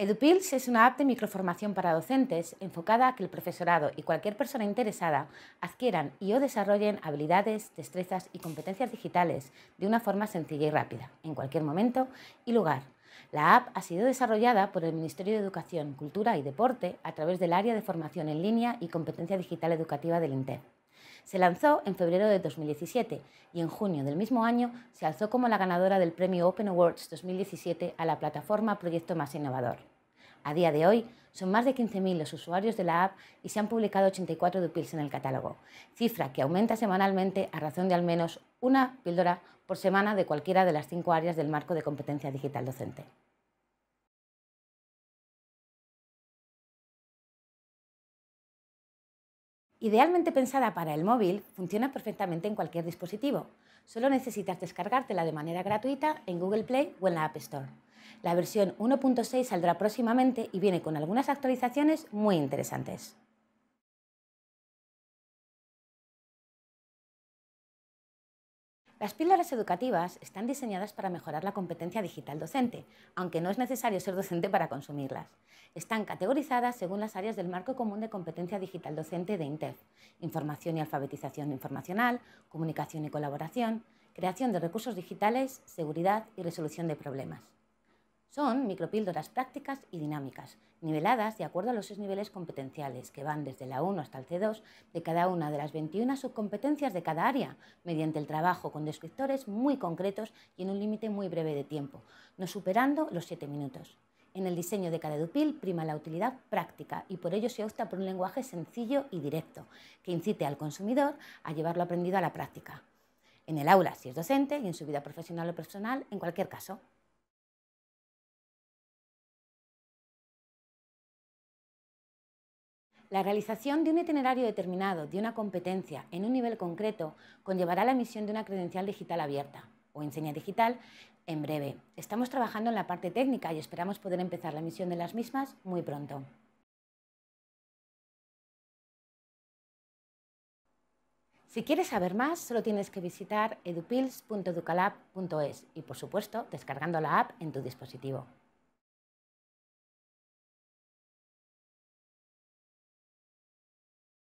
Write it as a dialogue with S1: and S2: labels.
S1: EduPills es una app de
S2: microformación
S3: para docentes enfocada a que el profesorado y cualquier persona interesada adquieran y o desarrollen habilidades, destrezas y competencias digitales de una forma sencilla y rápida, en cualquier momento y lugar. La app ha sido desarrollada por el Ministerio de Educación, Cultura y Deporte a través del área de formación en línea y competencia digital educativa del INTEF. Se lanzó en febrero de 2017 y en junio del mismo año se alzó como la ganadora del premio Open Awards 2017 a la plataforma Proyecto Más Innovador. A día de hoy, son más de 15.000 los usuarios de la app y se han publicado 84 DUPILs en el catálogo, cifra que aumenta semanalmente a razón de al menos una píldora por semana de cualquiera de las cinco áreas del
S1: marco de competencia digital docente. Idealmente pensada para el móvil,
S3: funciona perfectamente en cualquier dispositivo. Solo necesitas descargártela de manera gratuita en Google Play o en la App Store. La versión 1.6 saldrá próximamente y viene con algunas
S1: actualizaciones muy interesantes. Las píldoras educativas están diseñadas para mejorar
S3: la competencia digital docente, aunque no es necesario ser docente para consumirlas. Están categorizadas según las áreas del Marco Común de Competencia Digital Docente de INTEF, Información y Alfabetización Informacional, Comunicación y Colaboración, Creación de Recursos Digitales, Seguridad y Resolución de Problemas. Son micropíldoras prácticas y dinámicas, niveladas de acuerdo a los seis niveles competenciales, que van desde la 1 hasta el C2 de cada una de las 21 subcompetencias de cada área, mediante el trabajo con descriptores muy concretos y en un límite muy breve de tiempo, no superando los 7 minutos. En el diseño de cada dupil prima la utilidad práctica y por ello se opta por un lenguaje sencillo y directo, que incite al consumidor a llevarlo aprendido a la práctica. En el aula si es docente y en su vida profesional o personal, en cualquier
S1: caso. La realización de un itinerario determinado de una competencia en un
S3: nivel concreto conllevará la emisión de una credencial digital abierta o enseña digital en breve. Estamos trabajando en la parte técnica y esperamos poder empezar la emisión de las mismas muy pronto. Si quieres saber más, solo tienes que visitar edupils.educalab.es y, por supuesto,
S1: descargando la app en tu dispositivo.